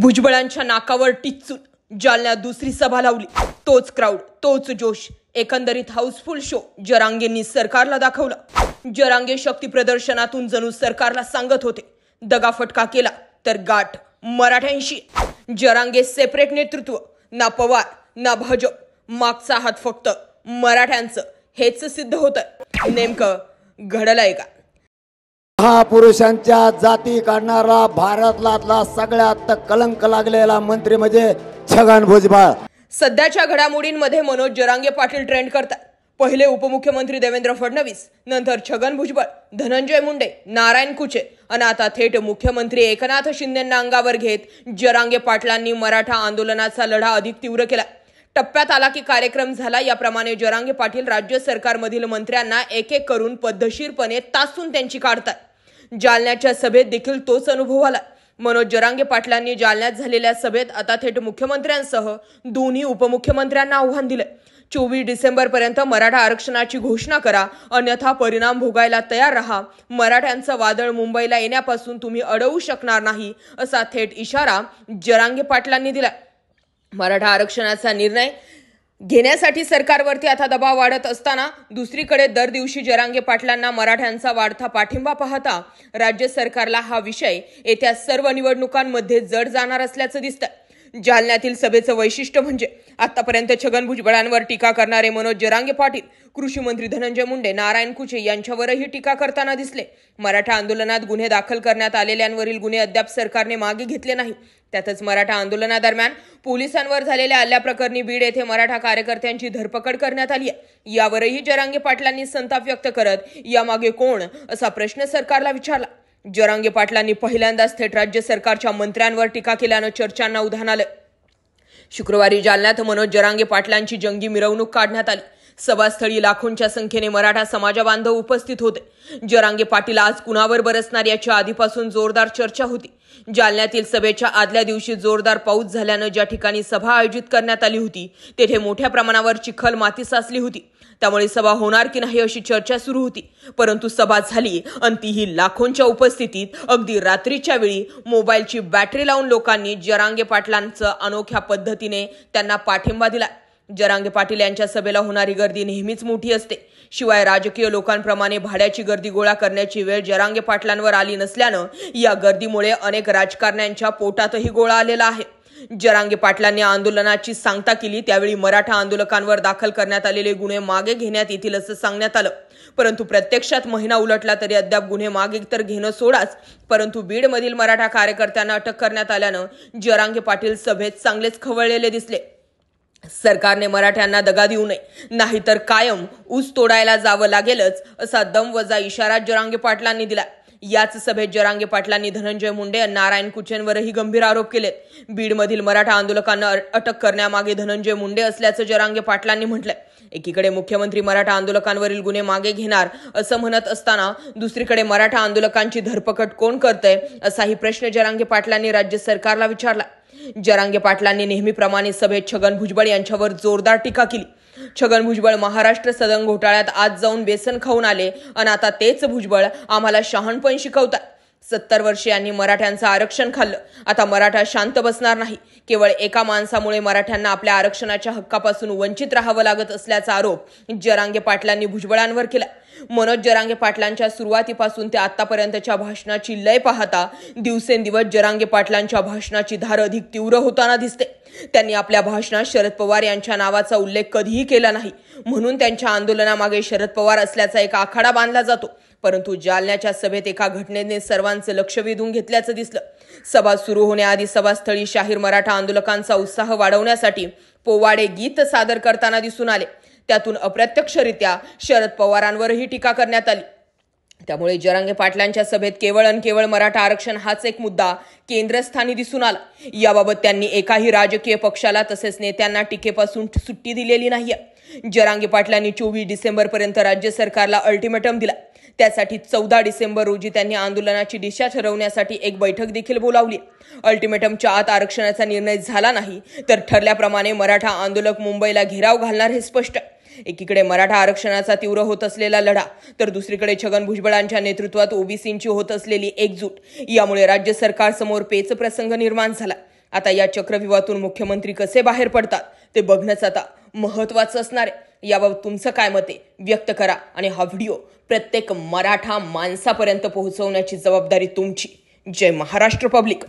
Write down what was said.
भुजबळांच्या नाकावर टिचून जालन्यात दुसरी सभा लावली तोच क्राऊड तोच जोश एकंदरीत हाऊसफुल शो जरांगेंनी सरकारला दाखवला जरांगे शक्ती प्रदर्शनातून जणू सरकारला सांगत होते दगाफटका केला तर गाठ मराठ्यांशी जरांगे सेपरेट नेतृत्व ना पवार ना भाजप मागचा हात फक्त मराठ्यांचं हेच सिद्ध होतं नेमकं घडलंय का महापुरुषांच्या जाती काढणारा भारतातला सगळ्यात कलंक लागलेला मंत्री म्हणजे छगन भुजबळ सध्याच्या घडामोडींमध्ये मनोज जरांगे पाटील ट्रेंड करतात पहिले उपमुख्यमंत्री देवेंद्र फडणवीस नंतर छगन भुजबळ धनंजय मुंडे नारायण कुचे आणि आता थेट मुख्यमंत्री एकनाथ शिंदेंना अंगावर घेत जरांगे पाटलांनी मराठा आंदोलनाचा लढा अधिक तीव्र केला टप्प्यात आला की कार्यक्रम झाला याप्रमाणे जरांगे पाटील राज्य सरकारमधील मंत्र्यांना एक एक करून पद्धशीरपणे तासून त्यांची काढतात जालन्याच्या सभेत देखील तोच अनुभव आला मनोज जरांगे पाटलांनी जालन्यात झालेल्या सभेत आता थेट मुख्यमंत्र्यांसह दोन्ही उपमुख्यमंत्र्यांना आव्हान दिलं चोवीस डिसेंबरपर्यंत मराठा आरक्षणाची घोषणा करा अन्यथा परिणाम भोगायला तयार राहा मराठ्यांचं वादळ मुंबईला येण्यापासून तुम्ही अडवू शकणार नाही असा थेट इशारा जरांगे पाटलांनी दिला मराठा आरक्षणाचा निर्णय घेण्यासाठी सरकारवरती आता दबाव वाढत असताना दुसरीकडे दर दिवशी जरांगे पाटलांना मराठ्यांचा वाढता पाठिंबा पाहता राज्य सरकारला हा विषय येत्या सर्व निवडणुकांमध्ये जड जाणार असल्याचं दिसतंय जालन्यातील सभेचं वैशिष्ट्य म्हणजे आतापर्यंत छगन भुजबळांवर टीका करणारे मनोज जरांगे पाटील कृषी मंत्री धनंजय मुंडे नारायण कुचे यांच्यावरही टीका करताना दिसले मराठा आंदोलनात गुन्हे दाखल करण्यात आलेल्यांवरील गुन्हे अद्याप सरकारने मागे घेतले नाही त्यातच मराठा आंदोलनादरम्यान पोलिसांवर झालेल्या हल्ल्याप्रकरणी बीड येथे मराठा कार्यकर्त्यांची धरपकड करण्यात आली आहे यावरही जरांगे पाटलांनी संताप व्यक्त करत यामागे कोण असा प्रश्न सरकारला विचारला जरांगे पाटलांनी पहिल्यांदाच थेट राज्य सरकारच्या मंत्र्यांवर टीका केल्यानं चर्चांना उधाण आलं शुक्रवारी जालन्यात मनोज जरांगे पाटलांची जंगी मिरवणूक काढण्यात आली सभास्थळी लाखोंच्या संख्येने मराठा समाजबांधव उपस्थित होते जरांगे पाटील आज कुणावर बरसणार याच्या आधीपासून जोरदार चर्चा होती जालन्यातील सभेच्या आदल्या दिवशी जोरदार पाऊस झाल्यानं ज्या ठिकाणी सभा आयोजित करण्यात आली होती तेथे मोठ्या प्रमाणावर चिखल माती साचली होती त्यामुळे सभा होणार की नाही अशी चर्चा सुरू होती परंतु सभा झाली आणि तीही लाखोंच्या उपस्थितीत अगदी रात्रीच्या वेळी मोबाईलची बॅटरी लावून लोकांनी जरांगे पाटलांचं अनोख्या पद्धतीने त्यांना पाठिंबा दिला जरांगे पाटील यांच्या सभेला होणारी गर्दी नेहमीच मोठी असते शिवाय राजकीय लोकांप्रमाणे भाड्याची गर्दी गोळा करण्याची वेळ जरांगे पाटलांवर आली नसल्यानं या गर्दीमुळे अनेक राजकारण्यांच्या पोटातही गोळा आलेला आहे जरांगे पाटलांनी आंदोलनाची सांगता केली त्यावेळी मराठा आंदोलकांवर दाखल करण्यात आलेले गुन्हे मागे घेण्यात येतील असं सांगण्यात आलं परंतु प्रत्यक्षात महिना उलटला तरी अद्याप गुन्हे मागे तर घेणं सोडाच परंतु बीडमधील मराठा कार्यकर्त्यांना अटक करण्यात आल्यानं जरांगे पाटील सभेत चांगलेच खवळलेले दिसले सरकारने मराठ्यांना दगा देऊ नये नाहीतर कायम ऊस तोडायला जावं लागेलच असा दम वजा इशारा जरांगे पाटलांनी दिला याच सभेत जरांगे पाटलांनी धनंजय मुंडे नारायण कुचेंवरही गंभीर आरोप केलेत बीडमधील मराठा आंदोलकांना अटक करण्यामागे धनंजय मुंडे असल्याचं जरांगे पाटलांनी म्हटलंय एकीकडे मुख्यमंत्री मराठा आंदोलकांवरील गुन्हे मागे घेणार असं म्हणत असताना दुसरीकडे मराठा आंदोलकांची धरपकड कोण करतंय असाही प्रश्न जरांगे पाटलांनी राज्य सरकारला विचारला जरांगे पाटलांनी नेहमीप्रमाणे सभेत छगन भुजबळ यांच्यावर जोरदार टीका केली छगन भुजबळ महाराष्ट्र सदन घोटाळ्यात आज जाऊन बेसन खाऊन आले आणि आता तेच भुजबळ आम्हाला शहाणपण शिकवतात सत्तर वर्षे यांनी मराठ्यांचं आरक्षण खाल्लं आता मराठा शांत बसणार नाही केवळ एका माणसामुळे मराठ्यांना आपल्या आरक्षणाच्या हक्कापासून वंचित राहावं लागत असल्याचा आरोप जरांगे पाटलांनी भुजबळांवर केला मनोज जरांगे पाटलांच्या सुरुवातीपासून ते आतापर्यंतच्या भाषणाची लय पाहता दिवसेंदिवस जरांगे पाटलांच्या भाषणाची धार अधिक तीव्र होताना दिसते त्यांनी आपल्या भाषणात शरद पवार यांच्या नावाचा उल्लेख कधीही केला नाही म्हणून त्यांच्या आंदोलनामागे शरद पवार असल्याचा एक आखाडा बांधला जातो परंतु जालन्याच्या सभेत एका घटनेने सर्वांचं लक्ष वेधून घेतल्याचं दिसलं सभा सुरू होण्याआधी सभास्थळी शाहीर मराठा आंदोलकांचा उत्साह वाढवण्यासाठी पोवाडे गीत सादर करताना दिसून आले त्यातून अप्रत्यक्षरित्या शरद पवारांवरही टीका करण्यात आली त्यामुळे जरांगे पाटलांच्या सभेत केवळ आणि केवळ मराठा आरक्षण हाच एक मुद्दा केंद्रस्थानी दिसून आला याबाबत त्यांनी एकाही राजकीय पक्षाला तसेच नेत्यांना टीकेपासून सुट्टी दिलेली नाही जरांगे पाटलांनी चोवीस डिसेंबरपर्यंत राज्य सरकारला अल्टिमेटम दिला त्यासाठी चौदा डिसेंबर रोजी त्यांनी आंदोलनाची दिशा ठरवण्यासाठी एक बैठक देखील बोलावली अल्टिमेटमच्या आत आरक्षणाचा निर्णय झाला नाही तर ठरल्याप्रमाणे मराठा आंदोलक मुंबईला घेराव घालणार हे स्पष्ट एकीकडे मराठा आरक्षणाचा तीव्र होत असलेला लढा तर दुसरीकडे छगन भुजबळांच्या नेतृत्वात ओबीसींची होत असलेली एकजूट यामुळे राज्य सरकारसमोर प्रसंग निर्माण झाला आता या चक्रव्यूहातून मुख्यमंत्री कसे बाहेर पडतात ते बघणंच आता महत्वाचं असणार आहे याबाबत तुमचं काय मत आहे व्यक्त करा आणि हा व्हिडिओ प्रत्येक मराठा माणसापर्यंत पोहोचवण्याची जबाबदारी तुमची जय महाराष्ट्र पब्लिक